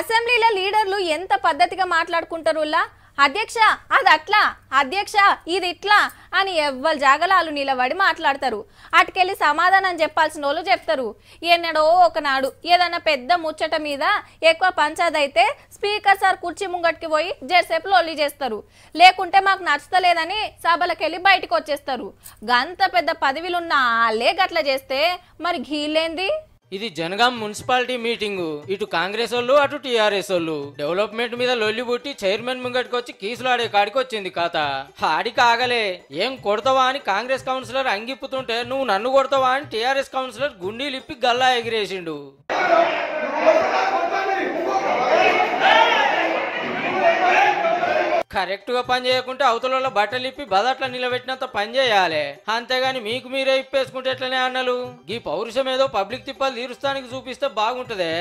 అసెంబ్లీలో లీడర్లు ఎంత పద్ధతిగా మాట్లాడుకుంటారులా అధ్యక్ష అది అట్లా అధ్యక్ష ఇది ఇట్లా అని ఎవ్వరు జాగలాలు నిలబడి మాట్లాడతారు అటుకెళ్ళి సమాధానం చెప్పాల్సిన వాళ్ళు చెప్తారు ఎన్నడో ఒకనాడు ఏదైనా పెద్ద ముచ్చట మీద ఎక్కువ పంచాదైతే స్పీకర్ సార్ కుర్చీ ముంగటికి పోయి జరసేపు లొల్లి చేస్తారు లేకుంటే మాకు నచ్చుతలేదని సభలకెళ్ళి బయటకు వచ్చేస్తారు గంత పెద్ద పదవిలున్న వాళ్ళే గట్ల చేస్తే మరి ఘీలేంది ఇది జనగాం మున్సిపాలిటీ మీటింగు ఇటు కాంగ్రెస్ వాళ్ళు అటు టీఆర్ఎస్ వాళ్ళు డెవలప్మెంట్ మీద లొల్లి పుట్టి చైర్మన్ ముంగటికి వచ్చి ఆడే కాడికి వచ్చింది కథ ఆడి కాగలే ఏం కొడతావా అని కాంగ్రెస్ కౌన్సిలర్ అంగిప్పుతుంటే నువ్వు నన్ను కొడతావా అని టీఆర్ఎస్ కౌన్సిలర్ ఇప్పి గల్లా ఎగిరేసిండు కరెక్ట్గా పని చేయకుంటే అవతలలో బట్టలు ఇప్పి బదట్ల నిలబెట్టినంత పని చేయాలి అంతేగాని మీకు మీరే ఇప్పేసుకుంటే ఎట్లనే అన్నలు ఈ పౌరుషం ఏదో పబ్లిక్ తిప్పాలు తీరుస్తానికి చూపిస్తే బాగుంటుంది